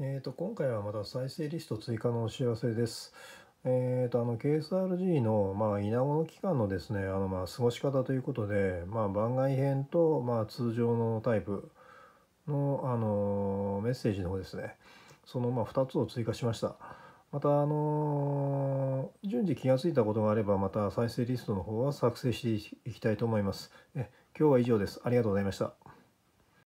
えーと、今回はまた再生リスト追加のお知らせです。えーと、あの KSRG の、まあ、稲子の期間のですねあの、まあ、過ごし方ということで、まあ、番外編と、まあ、通常のタイプの、あのメッセージの方ですねその、まあ、2つを追加しました。また、あの順次気がついたことがあればまた再生リストの方は作成していきたいと思います。え今日は以上です。ありがとうございました。